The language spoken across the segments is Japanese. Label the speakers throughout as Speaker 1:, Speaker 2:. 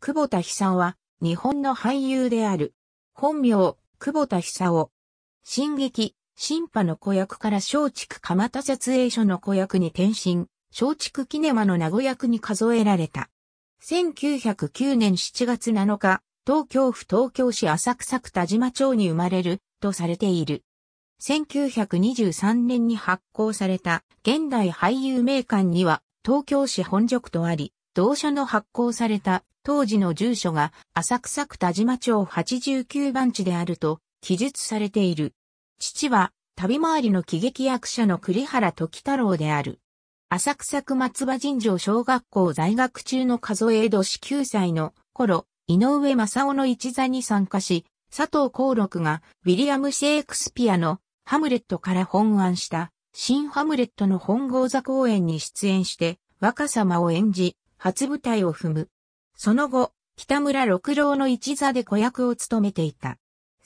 Speaker 1: 久保田久夫は、日本の俳優である。本名、久保田久夫。進撃、新派の子役から松竹蒲田撮影所の子役に転身、松竹キネマの名古役に数えられた。1909年7月7日、東京府東京市浅草区田島町に生まれる、とされている。1923年に発行された現代俳優名鑑には東京市本区とあり、同社の発行された当時の住所が浅草区田島町89番地であると記述されている。父は旅回りの喜劇役者の栗原時太郎である。浅草区松葉神城小学校在学中の数え年9歳の頃、井上正雄の一座に参加し、佐藤幸六がウィリアム・シェイクスピアのハムレットから本案した新ハムレットの本郷座公演に出演して若様を演じ、初舞台を踏む。その後、北村六郎の一座で子役を務めていた。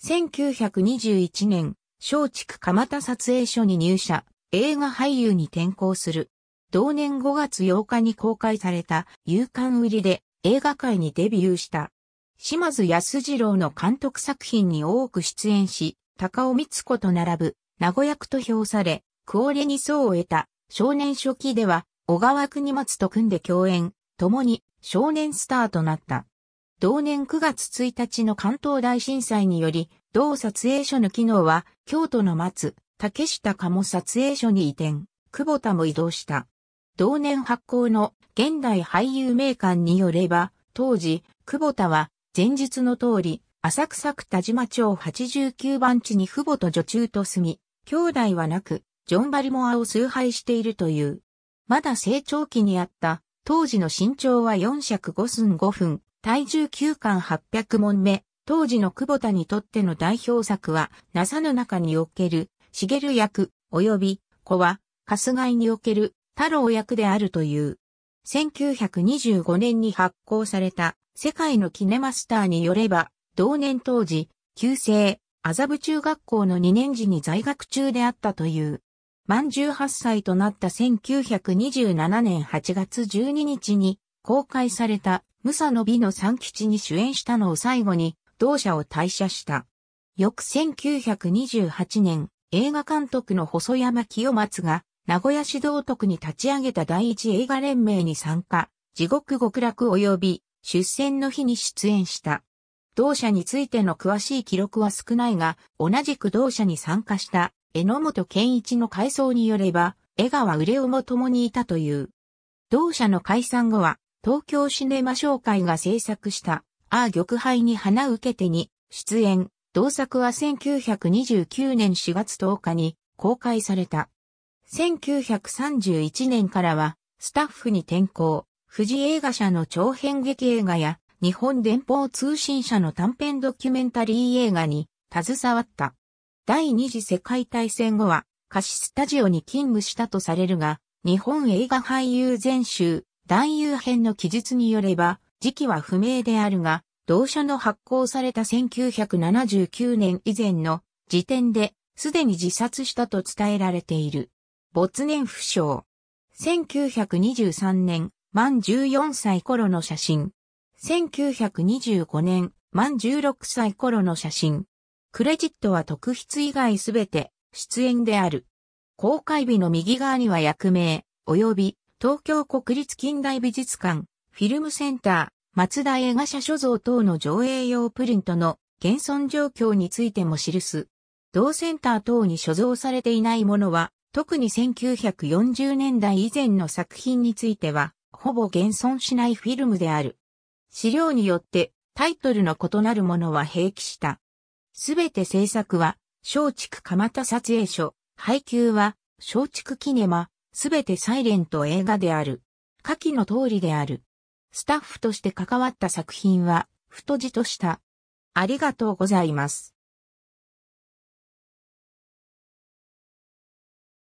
Speaker 1: 1921年、松竹蒲田撮影所に入社、映画俳優に転向する。同年5月8日に公開された、勇敢売りで映画界にデビューした。島津安二郎の監督作品に多く出演し、高尾光子と並ぶ、名古屋区と評され、クオレに層を得た、少年初期では、小川国松と組んで共演、共に少年スターとなった。同年9月1日の関東大震災により、同撮影所の機能は、京都の松、竹下鴨撮影所に移転、久保田も移動した。同年発行の現代俳優名館によれば、当時、久保田は、前述の通り、浅草区田島町89番地に父母と女中と住み、兄弟はなく、ジョン・バリモアを崇拝しているという。まだ成長期にあった当時の身長は4尺5寸5分、体重9巻800問目。当時の久保田にとっての代表作は、なさ s の中における、茂る役、及び、子は、かすがいにおける、太郎役であるという。1925年に発行された、世界のキネマスターによれば、同年当時、旧姓、麻布中学校の2年時に在学中であったという。満18歳となった1927年8月12日に公開されたムサの美の三吉に主演したのを最後に同社を退社した。翌1928年、映画監督の細山清松が名古屋市道徳に立ち上げた第一映画連盟に参加、地獄極楽及び出戦の日に出演した。同社についての詳しい記録は少ないが、同じく同社に参加した榎本健一の回想によれば、江川売をも共にいたという。同社の解散後は、東京シネマ商会が制作した、あー玉杯に花受けてに、出演、同作は1929年4月10日に公開された。1931年からは、スタッフに転校、富士映画社の長編劇映画や、日本電報通信社の短編ドキュメンタリー映画に携わった。第二次世界大戦後は歌詞スタジオに勤務したとされるが、日本映画俳優全集、男優編の記述によれば、時期は不明であるが、同社の発行された1979年以前の時点で、すでに自殺したと伝えられている。没年不詳。1923年、満14歳頃の写真。1925年、満16歳頃の写真。クレジットは特筆以外すべて出演である。公開日の右側には役名、及び東京国立近代美術館、フィルムセンター、松田映画社所蔵等の上映用プリントの現存状況についても記す。同センター等に所蔵されていないものは、特に1940年代以前の作品については、ほぼ現存しないフィルムである。資料によってタイトルの異なるものは併記した。すべて制作は、松竹蒲田撮影所、配給は、松竹キネマ、すべてサイレント映画である。下記の通りである。スタッフとして関わった作品は、太字とした。ありがとうございます。